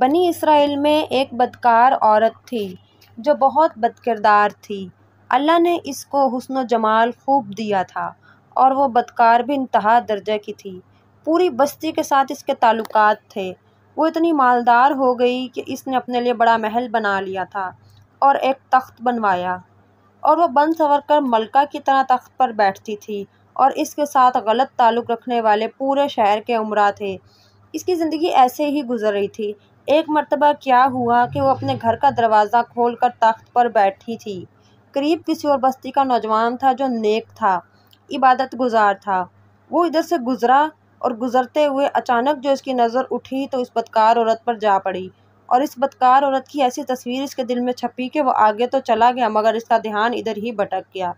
بنی اسرائیل میں ایک بدکار عورت تھی جو بہت بد کردار تھی اللہ نے اس کو حسن و جمال خوب دیا تھا اور وہ بدکار بھی انتہا درجہ کی تھی پوری بستی کے ساتھ اس کے تعلقات تھے وہ اتنی مالدار ہو گئی کہ اس نے اپنے لیے بڑا محل بنا لیا تھا اور ایک تخت بنوایا اور وہ بند سور کر ملکہ کی طرح تخت پر بیٹھتی تھی اور اس کے ساتھ غلط تعلق رکھنے والے پورے شہر کے عمرہ تھے اس کی زندگی ایسے ہی گزر رہی تھی ایک مرتبہ کیا ہوا کہ وہ اپنے گھر کا دروازہ کھول کر تخت پر بیٹھی تھی قریب کسی اور بستی کا نوجوان تھا جو نیک تھا عبادت گزار تھا وہ ادھر سے گزرا اور گزرتے ہوئے اچانک جو اس کی نظر اٹھی تو اس بدکار عورت پر جا پڑی اور اس بدکار عورت کی ایسی تصویر اس کے دل میں چھپی کہ وہ آگے تو چلا گیا مگر اس کا دھیان ادھر ہی بھٹک گیا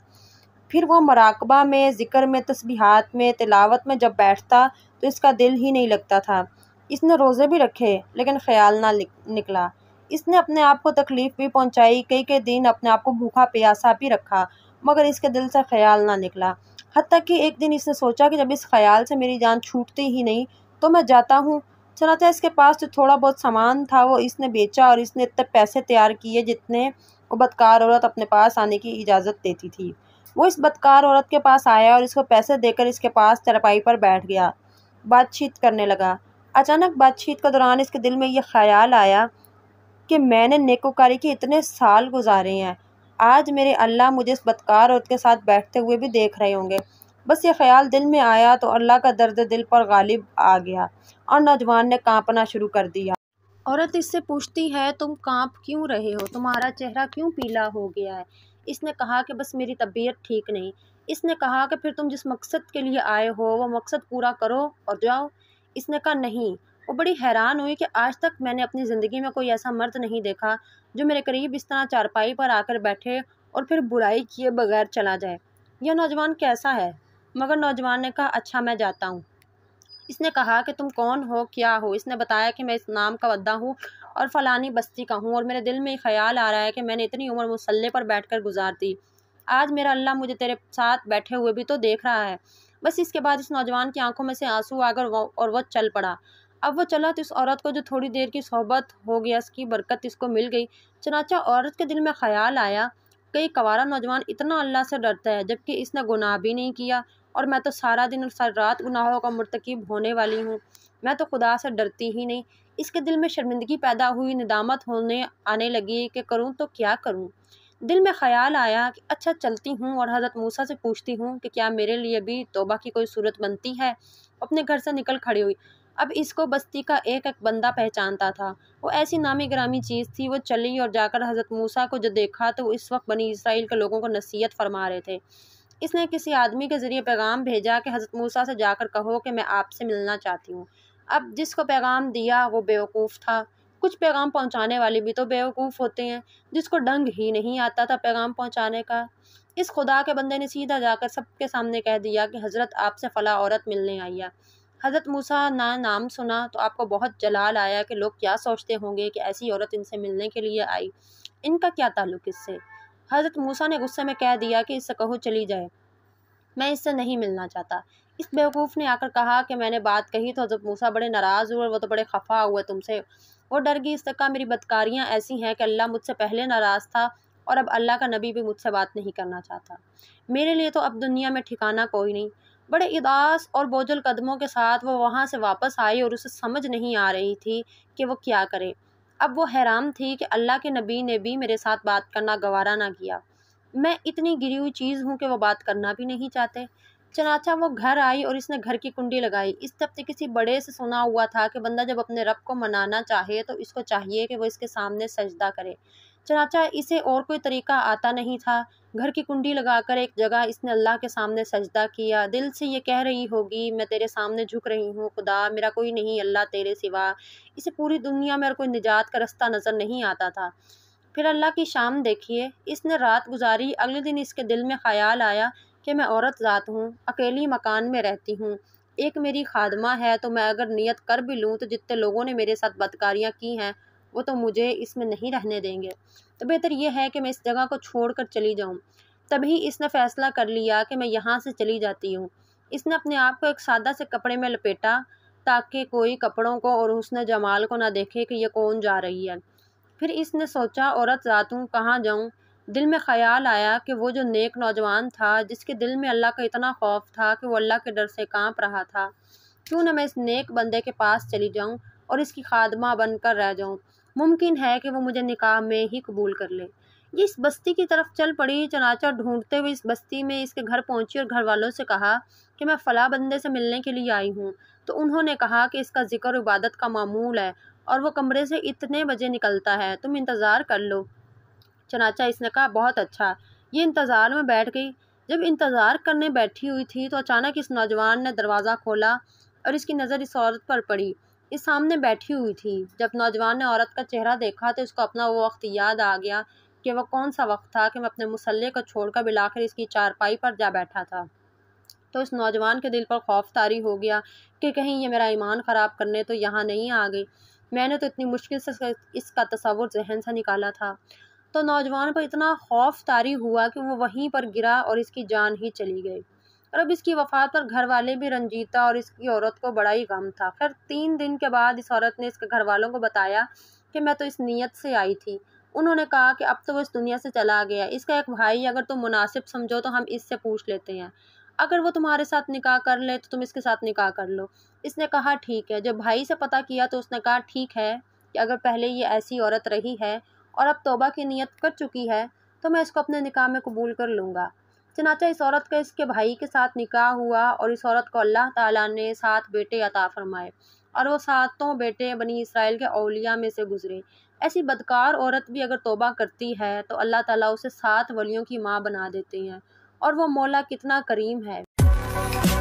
پھر وہ مراقبہ میں ذکر میں تسبیحات میں تلاوت میں جب بیٹھتا تو اس کا دل ہی نہیں لگتا تھا اس نے روزے بھی رکھے لیکن خیال نہ نکلا اس نے اپنے آپ کو تکلیف بھی پہنچائی کئی کئی دن اپنے آپ کو بھوکا پیاسا بھی رکھا مگر اس کے دل سے خیال نہ نکلا حتیٰ کہ ایک دن اس نے سوچا کہ جب اس خیال سے میری جان چھوٹتی ہی نہیں تو میں جاتا ہوں چنانچہ اس کے پاس جو تھوڑا بہت سامان تھا وہ اس نے بیچا اور اس نے اتنے پیسے تیار کیے جتنے وہ بدکار عورت اپنے پاس آنے کی اجازت دیتی تھی وہ اس بدکار عورت کے پاس آیا اور اس کو پیسے دے کر اس کے پاس چرپائی پر بیٹھ گیا بات چیت کرنے لگا اچانک بات چیت کے دوران اس کے دل میں یہ خیال آیا کہ میں نے نیکوکاری کے اتنے سال گزارے ہیں آج میرے اللہ مجھے اس بدکار عورت کے ساتھ بیٹھتے ہوئے بھی دیکھ رہے ہوں گے بس یہ خیال دل میں آیا تو اللہ کا درد دل پر غالب آ گیا اور نوجوان نے کانپنا شروع کر دیا عورت اس سے پوچھتی ہے تم کانپ کیوں رہے ہو تمہارا چہرہ کیوں پیلا ہو گیا ہے اس نے کہا کہ بس میری طبیعت ٹھیک نہیں اس نے کہا کہ پھر تم جس مقصد کے لیے آئے ہو وہ مقصد پورا کرو اور جاؤ اس نے کہا نہیں وہ بڑی حیران ہوئی کہ آج تک میں نے اپنی زندگی میں کوئی ایسا مرد نہیں دیکھا جو میرے قریب اس طرح چارپائی پر آ کر بیٹھے اور پھر برائی کیے بغیر چلا جائے یہ نوجوان کیسا ہے مگر نوجوان نے کہا اچھا میں جاتا ہوں اس نے کہا کہ تم کون ہو کیا ہو اس نے بتایا کہ میں اس نام کا ودا ہوں اور فلانی بستی کا ہوں اور میرے دل میں خیال آ رہا ہے کہ میں نے اتنی عمر مسلح پر بیٹھ کر گزار دی آج میرا اللہ مجھے تیرے ساتھ بیٹھے ہوئے بھی تو دیکھ رہا ہے بس اس کے بعد اس نوجوان کی آنکھوں میں سے آنسو آ کر اور وہ چل پڑا اب وہ چلا تو اس عورت کو جو تھوڑی دیر کی صحبت ہو گیا اس کی برکت اس کو مل گئی چنانچہ عورت کے دل میں خیال آیا کہ یہ کوارا نوجوان اتنا اللہ سے ڈرتا ہے جبکہ اس نے گناہ بھی نہیں کیا اور میں تو سارا دن اور رات گناہوں کا مرتکب ہونے والی ہوں میں تو خدا سے ڈرتی ہی نہیں اس کے دل میں شرمندگی پیدا ہوئی ندامت ہونے آنے لگی کہ کروں تو کیا کروں دل میں خیال آیا کہ اچھا چلتی ہوں اور حضرت موسیٰ سے پوچھتی ہوں کہ کیا میرے لیے بھی توبہ کی کوئی صورت بنتی ہے اپنے گھر سے نکل کھڑی ہوئی اب اس کو بستی کا ایک ایک بندہ پہچانتا تھا وہ ایسی نامی گرامی چیز تھی وہ چلی اور جا کر حضرت موسیٰ کو جو دیکھا تو اس وقت بنی اسرائیل کے لوگوں کو نصیحت فرما رہے تھے اس نے کسی آدمی کے ذریعے پیغام بھیجا کہ حضرت موسیٰ سے جا کر کہو کہ میں آپ سے ملنا چاہتی ہوں اب جس کو پیغام دیا وہ بیوقوف تھا کچھ پیغام پہنچانے والے بھی تو بیوقوف ہوتے ہیں جس کو ڈنگ ہی نہیں آتا تھا پیغام پہنچانے کا اس خدا کے بندے نے سیدھا جا کر سب کے سامنے کہہ دیا کہ حضرت آپ سے فلاں عورت ملنے آئی ہے حضرت موسیٰ نہ نام سنا تو آپ کو بہت جلال آیا کہ لوگ کیا سوچتے ہوں گے کہ ایسی عورت ان سے ملنے کے لیے آئی ان کا کیا تعلق اس سے حضرت موسیٰ نے غصے میں کہہ دیا کہ اس سے کہو چلی جائے میں اس سے نہیں ملنا چاہتا اس بیوقوف نے آ کر کہا کہ میں نے بات کہی تو حضرت موسیٰ بڑے ناراض ہوئے وہ تو بڑے خفا ہوئے تم سے وہ ڈر گئی کہا میری بدکاریاں ایسی ہیں کہ اللہ مجھ سے پہلے ناراض تھا اور اب اللہ کا نبی بھی مجھ سے بات نہیں کرنا چاہتا میرے لیے تو اب دنیا میں ٹھکانہ کوئی نہیں بڑے اداس اور بوجل قدموں کے ساتھ وہ وہاں سے واپس آئی اور اسے سمجھ نہیں آ رہی تھی کہ وہ کیا کرے اب وہ حیرام تھی کہ اللہ کے نبی نے بھی میرے ساتھ بات کرنا گوارا نہ کیا میں اتنی گری ہوئی چیز ہوں کہ وہ بات کرنا بھی نہیں چاہتے چنانچہ وہ گھر آئی اور اس نے گھر کی کنڈی لگائی اس طرف کسی بڑے سے سنا ہوا تھا کہ بندہ جب اپنے رب کو منانا چاہے تو اس کو چاہیے کہ وہ اس کے سامنے سجدہ کرے چنانچہ اسے اور کوئی طریقہ آتا نہیں تھا گھر کی کنڈی لگا کر ایک جگہ اس نے اللہ کے سامنے سجدہ کیا دل سے یہ کہہ رہی ہوگی میں تیرے سامنے جھک رہی ہوں خدا میرا کوئی نہیں اللہ تیرے سوا اسے پوری دنیا میں اور کوئی نجات کا رستہ نظر نہیں آتا تھا پھر اللہ کی شام دیکھیے اس نے رات گزاری اگلے دن اس کے دل میں خیال آیا کہ میں عورت ذات ہوں اکیلی مکان میں رہتی ہوں ایک میری خادمہ ہے تو میں اگر نیت کر بھی لوں تو جتنے لوگوں نے میرے ساتھ بدکاریاں کی ہیں وہ تو مجھے اس میں نہیں رہنے دیں گے تو بہتر یہ ہے کہ میں اس جگہ کو چھوڑ کر چلی جاؤں تبھی اس نے فیصلہ کر لیا کہ میں یہاں سے چلی جاتی ہوں اس نے اپنے آپ کو ایک سادہ سے کپڑے میں لپیٹا تاکہ کوئی کپڑوں کو اور حسن جمال کو نہ دیکھے کہ یہ کون جا رہی ہے پھر اس نے سوچا عورت ذات ہوں کہاں جاؤں دل میں خیال آیا کہ وہ جو نیک نوجوان تھا جس کے دل میں اللہ کا اتنا خوف تھا کہ وہ اللہ کے ڈر سے کانپ رہا تھا کیوں نہ میں اس نیک بندے کے پاس چلی جاؤں اور اس کی خادمہ بن کر رہ جاؤں ممکن ہے کہ وہ مجھے نکاح میں ہی قبول کر لے یہ اس بستی کی طرف چل پڑی چنانچہ ڈھونڈتے ہوئے اس بستی میں اس کے گھر پہنچی اور گھر والوں سے کہا کہ میں فلاں بندے سے ملنے کے لیے آئی ہوں تو انہوں نے کہا کہ اس کا ذکر عبادت کا معمول ہے اور وہ کمرے سے اتنے بجے نکلتا ہے تم انتظار کر لو چنانچہ اس نے کہا بہت اچھا یہ انتظار میں بیٹھ گئی جب انتظار کرنے بیٹھی ہوئی تھی تو اچانک اس نوجوان نے دروازہ کھولا اور اس کی نظر اس عورت پر پڑی اس سامنے بیٹھی ہوئی تھی جب نوجوان نے عورت کا چہرہ دیکھا تو اس کو اپنا وہ وقت یاد آ گیا کہ وہ کون سا وقت تھا کہ میں اپنے مسلح کو چھوڑ کر بلا کر اس کی چارپائی پر جا بیٹھا تھا تو اس نوجوان کے دل پر خوف طاری ہو گیا کہ کہیں یہ میرا ایمان خراب کرنے تو یہاں نہیں آ گئی میں نے تو اتنی مشکل سے اس کا تصور ذہن سے نکالا تھا تو نوجوان پر اتنا خوف طاری ہوا کہ وہ وہیں پر گرا اور اس کی جان ہی چلی گئی اور اب اس کی وفات پر گھر والے بھی رنجیتا اور اس کی عورت کو بڑا ہی غم تھا پھر تین دن کے بعد اس عورت نے اس کے گھر والوں کو بتایا کہ میں تو اس نیت سے آئی تھی انہوں نے کہا کہ اب تو وہ اس دنیا سے چلا گیا اس کا ایک بھائی اگر تم مناسب سمجھو تو ہم اس سے پوچھ لیتے ہیں اگر وہ تمہارے ساتھ نکاح کر لے تو تم اس کے ساتھ نکاح کر لو اس نے کہا ٹھیک ہے جب بھائی سے پتہ کیا تو اس نے کہا ٹھیک ہے کہ اگر پہلے یہ ایسی عورت رہی ہے اور اب توبہ کی نیت کر چکی ہے تو میں اس کو اپنے نکاح میں قبول کر لوں گا چنانچہ اس عورت کا اس کے بھائی کے ساتھ نکاح ہوا اور اس عورت کو اللہ تعالیٰ نے سات بیٹے عطا فرمائے اور وہ ساتوں بیٹے بنی اسرائیل کے اولیاء میں سے گزرے ایسی بدکار عورت بھی اگر توبہ کرتی ہے تو اللہ تعالیٰ اسے سات ولیوں کی ماں بنا دیتے ہیں اور وہ مولا کتنا کریم ہے